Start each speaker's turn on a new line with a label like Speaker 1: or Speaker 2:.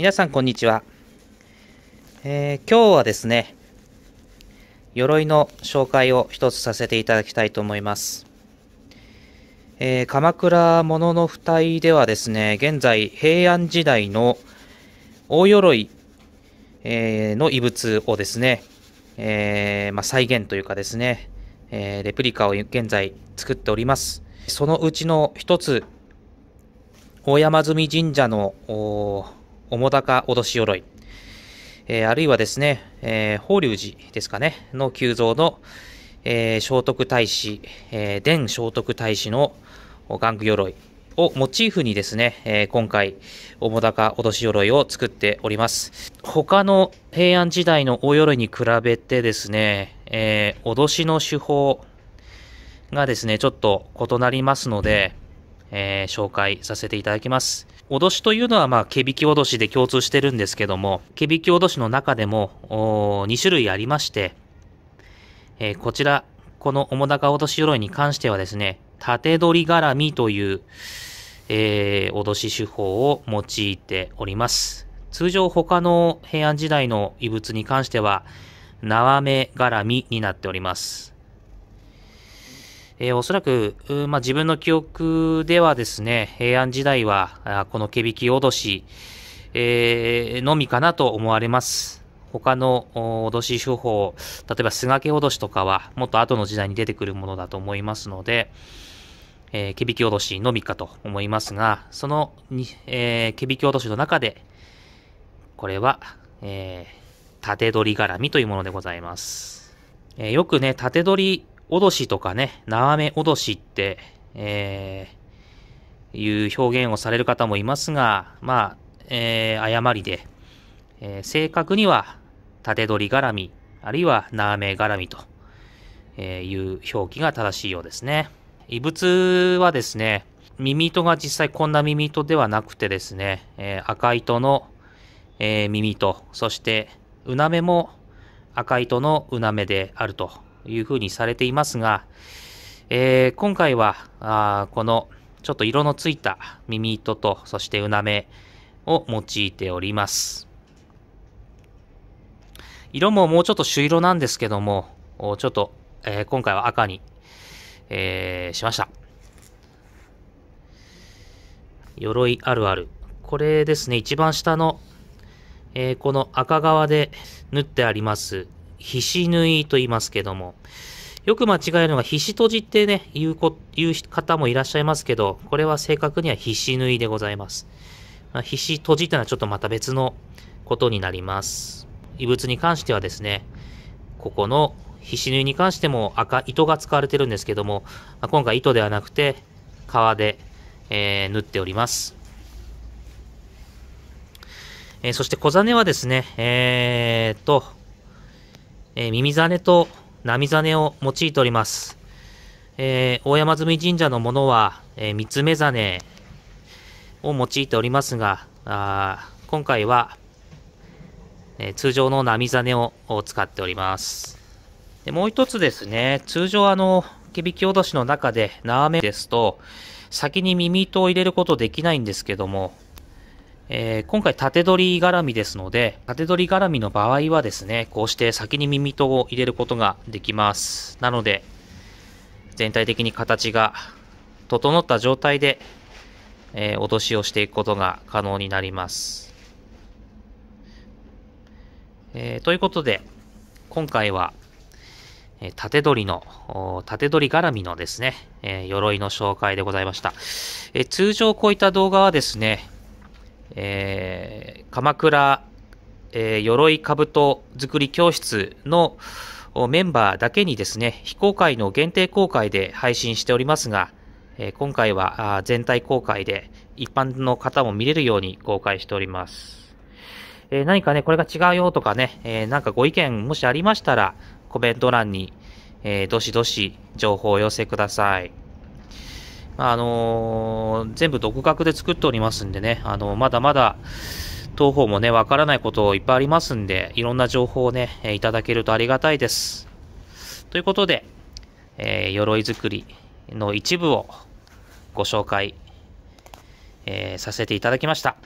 Speaker 1: 皆さんこんにちは、えー、今日はですね鎧の紹介を一つさせていただきたいと思います、えー、鎌倉物の二体ではですね現在平安時代の大鎧、えー、の遺物をですね、えまあ、再現というかですね、えレプリカを現在作っておりますそのうちの一つ大山積神社の重高脅し鎧、えー、あるいはですね、えー、法隆寺ですかね、の急造の、えー、聖徳太子、えー、伝聖徳太子の玩具鎧をモチーフにですね、えー、今回、面高脅し鎧を作っております。他の平安時代の大鎧に比べてですね、えー、脅しの手法がですね、ちょっと異なりますので、えー、紹介させていただきます。脅しというのは、まあ、毛引き脅しで共通してるんですけども、毛引き脅しの中でも、2種類ありまして、えー、こちら、この面高脅し鎧に関してはですね、縦取り絡みという、えー、脅し手法を用いております。通常他の平安時代の遺物に関しては、縄目絡みになっております。えー、おそらく、まあ、自分の記憶ではですね、平安時代は、この毛引き脅し、えー、のみかなと思われます。他の脅し手法、例えば菅家脅しとかは、もっと後の時代に出てくるものだと思いますので、えー、毛引き脅しのみかと思いますが、そのに、えー、毛引き脅しの中で、これは、えー、縦取り絡みというものでございます。えー、よくね、縦取り脅しとかね、縄目脅しって、えー、いう表現をされる方もいますが、まあ、えー、誤りで、えー、正確には、縦取り絡み、あるいは縄目絡みと、えいう表記が正しいようですね。異物はですね、耳糸が実際こんな耳糸ではなくてですね、え赤糸の、え耳糸、そして、うなめも赤糸のうなめであるというふうにされていますが、えー、今回はあこのちょっと色のついた耳糸とそしてうなめを用いております色ももうちょっと朱色なんですけどもちょっと、えー、今回は赤に、えー、しました鎧あるあるこれですね一番下の、えー、この赤側で縫ってありますひし縫いと言いますけども、よく間違えるのが、ひしとじってね、言うこ、言う方もいらっしゃいますけど、これは正確にはひし縫いでございます。まあ、ひしとじってのはちょっとまた別のことになります。異物に関してはですね、ここのひし縫いに関しても赤、糸が使われてるんですけども、まあ、今回糸ではなくて、革で、えー、縫っております。えー、そして小種はですね、えー、っと、えー、耳ねと波ざねを用いております。えー、大山積神社のものは、えー、三つ目ざねを用いておりますが、あ今回は、えー、通常の波ざ種を使っております。でもう一つですね、通常あの、毛引き落としの中で縄目ですと、先に耳糸を入れることできないんですけども、えー、今回縦取り絡みですので、縦取り絡みの場合はですね、こうして先に耳戸を入れることができます。なので、全体的に形が整った状態で、えー、脅しをしていくことが可能になります。えー、ということで、今回は、え縦取りの、縦取り絡みのですね、え鎧の紹介でございました。え通常こういった動画はですね、えー、鎌倉、えー、鎧兜作り教室のメンバーだけにですね、非公開の限定公開で配信しておりますが、え今回は全体公開で一般の方も見れるように公開しております。え何かね、これが違うよとかね、えなんかご意見もしありましたら、コメント欄に、えどしどし情報をお寄せください。あのー、全部独学で作っておりますんでね、あのー、まだまだ、当方もね、わからないこといっぱいありますんで、いろんな情報をね、いただけるとありがたいです。ということで、えー、鎧作りの一部をご紹介、えー、させていただきました。